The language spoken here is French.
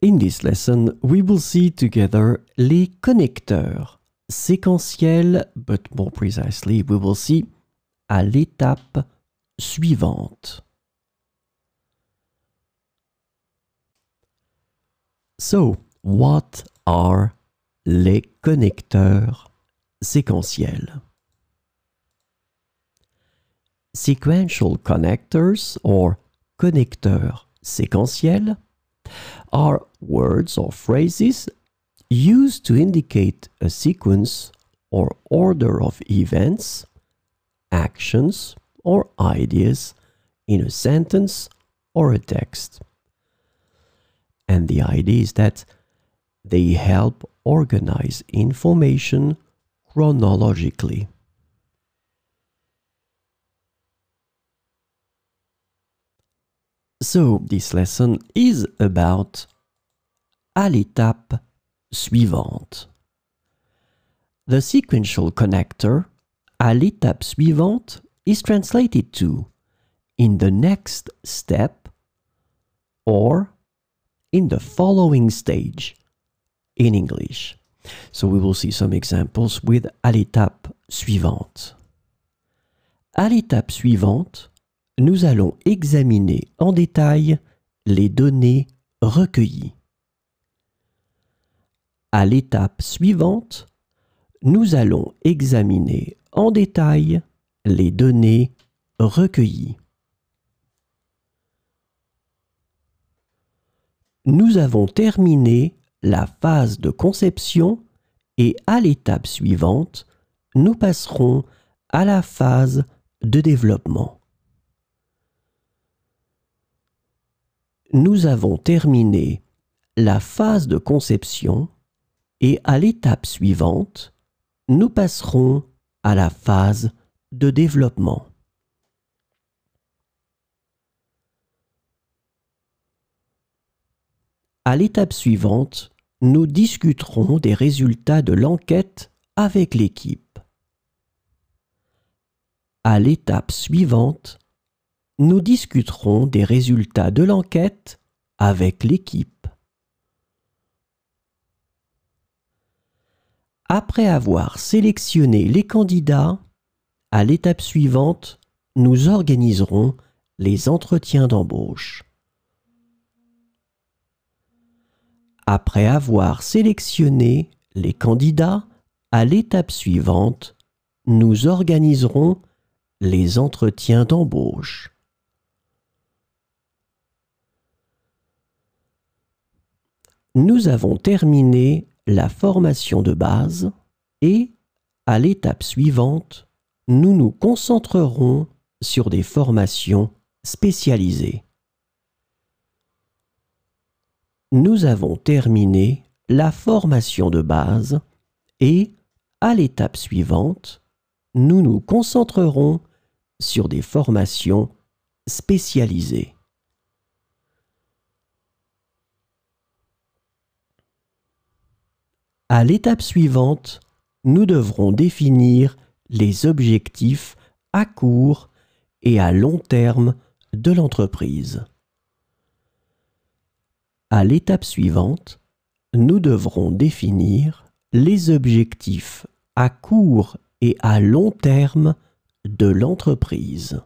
In this lesson, we will see together les connecteurs, séquentiels, but more precisely, we will see à l'étape suivante. So, what are les connecteurs séquentiels? Sequential connectors or connecteurs séquentiels are words or phrases used to indicate a sequence or order of events, actions, or ideas in a sentence or a text. And the idea is that they help organize information chronologically. So this lesson is about à l'étape suivante. The sequential connector à l'étape suivante is translated to in the next step or in the following stage in English. So we will see some examples with à l'étape suivante. À l'étape suivante nous allons examiner en détail les données recueillies. À l'étape suivante, nous allons examiner en détail les données recueillies. Nous avons terminé la phase de conception et à l'étape suivante, nous passerons à la phase de développement. nous avons terminé la phase de conception et à l'étape suivante, nous passerons à la phase de développement. À l'étape suivante, nous discuterons des résultats de l'enquête avec l'équipe. À l'étape suivante, nous discuterons des résultats de l'enquête avec l'équipe. Après avoir sélectionné les candidats, à l'étape suivante, nous organiserons les entretiens d'embauche. Après avoir sélectionné les candidats, à l'étape suivante, nous organiserons les entretiens d'embauche. nous avons terminé la formation de base et, à l'étape suivante, nous nous concentrerons sur des formations spécialisées. Nous avons terminé la formation de base et, à l'étape suivante, nous nous concentrerons sur des formations spécialisées. À l'étape suivante, nous devrons définir les objectifs à court et à long terme de l'entreprise. À l'étape suivante, nous devrons définir les objectifs à court et à long terme de l'entreprise.